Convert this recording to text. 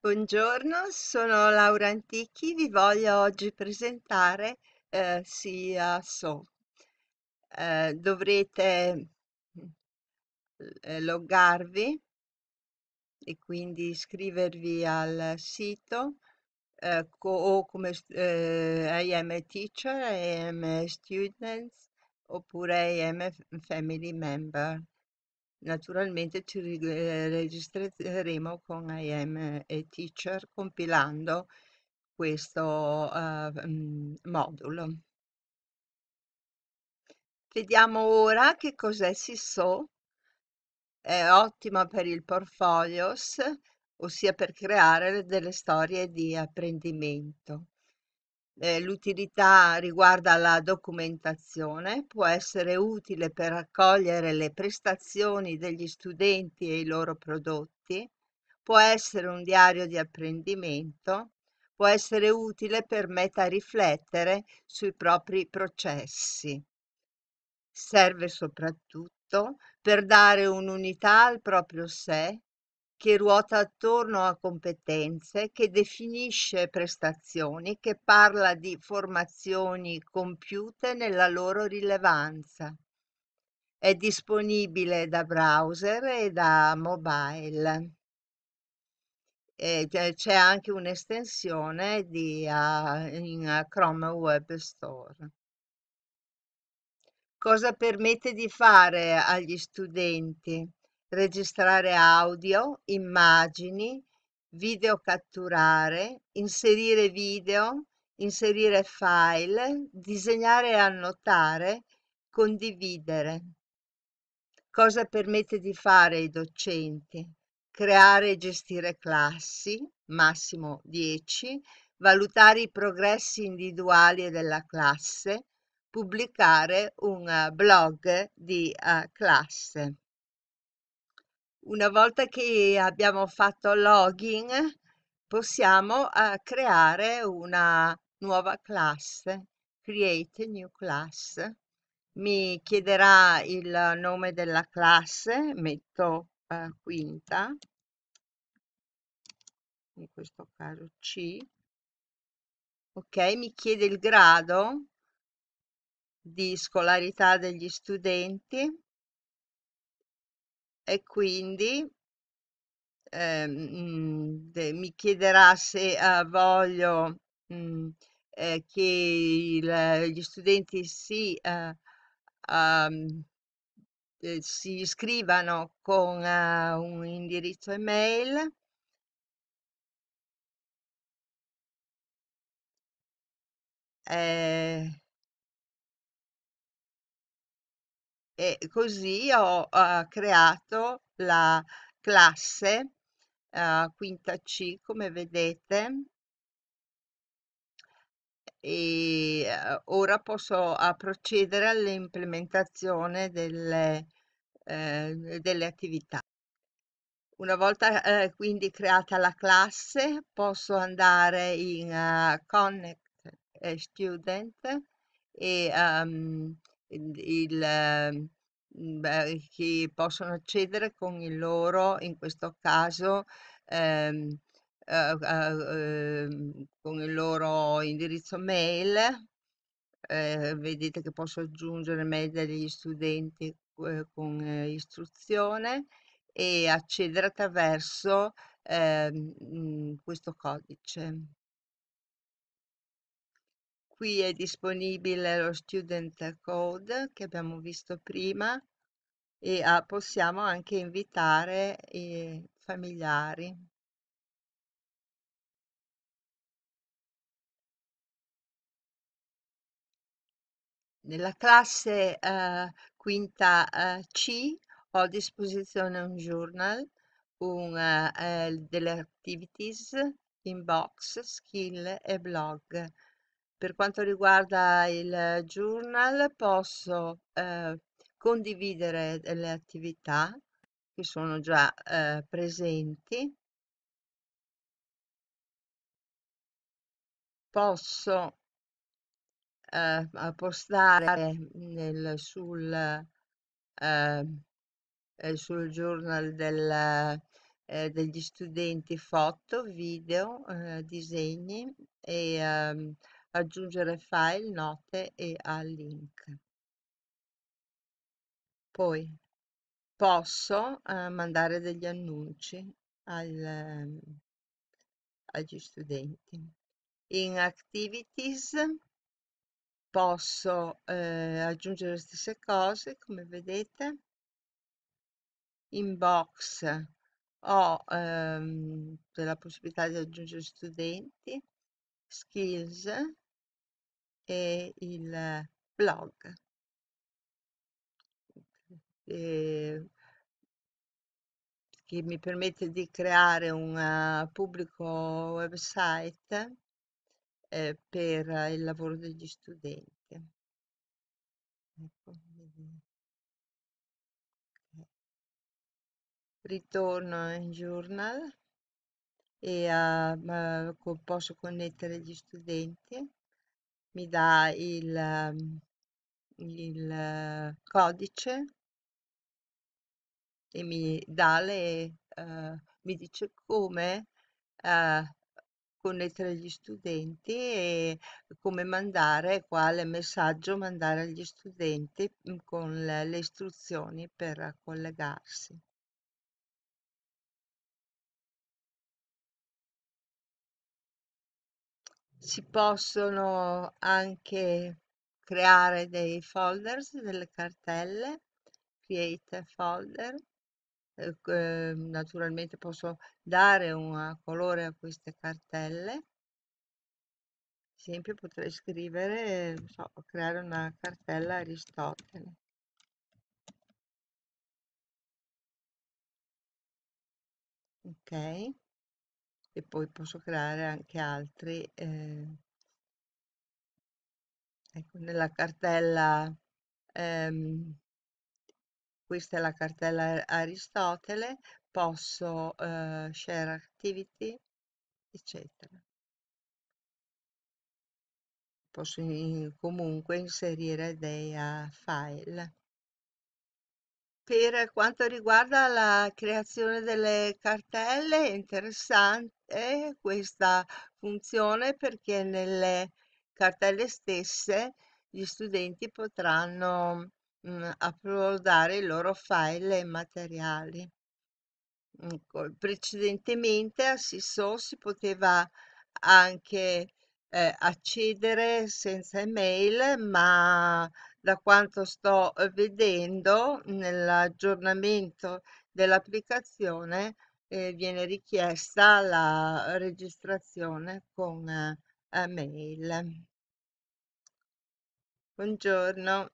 Buongiorno, sono Laura Antichi, vi voglio oggi presentare eh, Sia So. Eh, dovrete eh, loggarvi e quindi iscrivervi al sito eh, co o come eh, AM Teacher, AM Students oppure AM Family Member. Naturalmente ci eh, registreremo con I am a teacher compilando questo uh, modulo. Vediamo ora che cos'è SISO. È ottimo per il portfolios, ossia per creare delle storie di apprendimento. Eh, l'utilità riguarda la documentazione, può essere utile per raccogliere le prestazioni degli studenti e i loro prodotti, può essere un diario di apprendimento, può essere utile per meta riflettere sui propri processi. Serve soprattutto per dare un'unità al proprio sé che ruota attorno a competenze, che definisce prestazioni, che parla di formazioni compiute nella loro rilevanza. È disponibile da browser e da mobile. E c'è anche un'estensione di, uh, in Chrome Web Store. Cosa permette di fare agli studenti? registrare audio, immagini, videocatturare, inserire video, inserire file, disegnare e annotare, condividere. Cosa permette di fare ai docenti? Creare e gestire classi, massimo 10, valutare i progressi individuali della classe, pubblicare un eh, blog di uh, classe. Una volta che abbiamo fatto login, possiamo eh, creare una nuova classe, create new class. Mi chiederà il nome della classe, metto eh, quinta, in questo caso C. Ok, mi chiede il grado di scolarità degli studenti e quindi eh, de, mi chiederà se eh, voglio mh, eh, che il, gli studenti si, um, si iscrivano con uh, un indirizzo email. Eh, E così ho eh, creato la classe eh, quinta C, come vedete. E eh, ora posso procedere all'implementazione delle, eh, delle attività. Una volta eh, quindi creata la classe, posso andare in uh, Connect eh, Student e um, il, ehm, mhmm, beh, che possono accedere con il loro, in questo caso, ehm, eh, eh, eh mhmm, con il loro indirizzo mail. Eh, vedete che posso aggiungere mail degli studenti eh, con eh, istruzione e accedere attraverso ehm, mhmm, questo codice qui è disponibile lo student code che abbiamo visto prima e ah, possiamo anche invitare i eh, familiari. Nella classe eh, quinta eh, C ho a disposizione un journal, un, eh, eh delle activities, inbox, skill e blog. Per quanto riguarda il journal, posso, ehm, condividere delle attività che sono già, ehm, presenti. Posso, ehm, postare nel sul, ehm, eh, sul journal del ehm, degli studenti foto, video, ehm, disegni e, ehm aggiungere file, note e al link. Poi posso eh, mandare degli annunci al, ehm, agli studenti. In activities posso eh, aggiungere le stesse cose, come vedete. In box ho ehm, la possibilità di aggiungere studenti skills e il blog. E che mi permette di creare un eh, pubblico website eh, per il lavoro degli studenti. Ecco, Ritorno in journal e ehm, a, posso connettere gli studenti, mi dà il, ehm, il codice e mi dà le, eh, mi dice come eh, connettere gli studenti e come mandare, quale messaggio mandare agli studenti mhmm, con le, le istruzioni per collegarsi. si possono anche creare dei folders, delle cartelle, create folder, eh, ehm, naturalmente posso dare un colore a queste cartelle, ad esempio potrei scrivere, non so, creare una cartella Aristotele. Ok e poi posso creare anche altri. Eh, ecco, nella cartella, ehm, questa è la cartella Aristotele, posso eh, share activity, eccetera. Posso in, eh, comunque inserire dei uh, file. Per quanto riguarda la creazione delle cartelle, è interessante questa funzione perché nelle cartelle stesse gli studenti potranno mh, mm, uploadare i loro file e materiali. Ecco, precedentemente a SISO si poteva anche eh, accedere senza email, ma da quanto sto eh, vedendo nell'aggiornamento dell'applicazione eh, viene richiesta la registrazione con eh, mail. Buongiorno.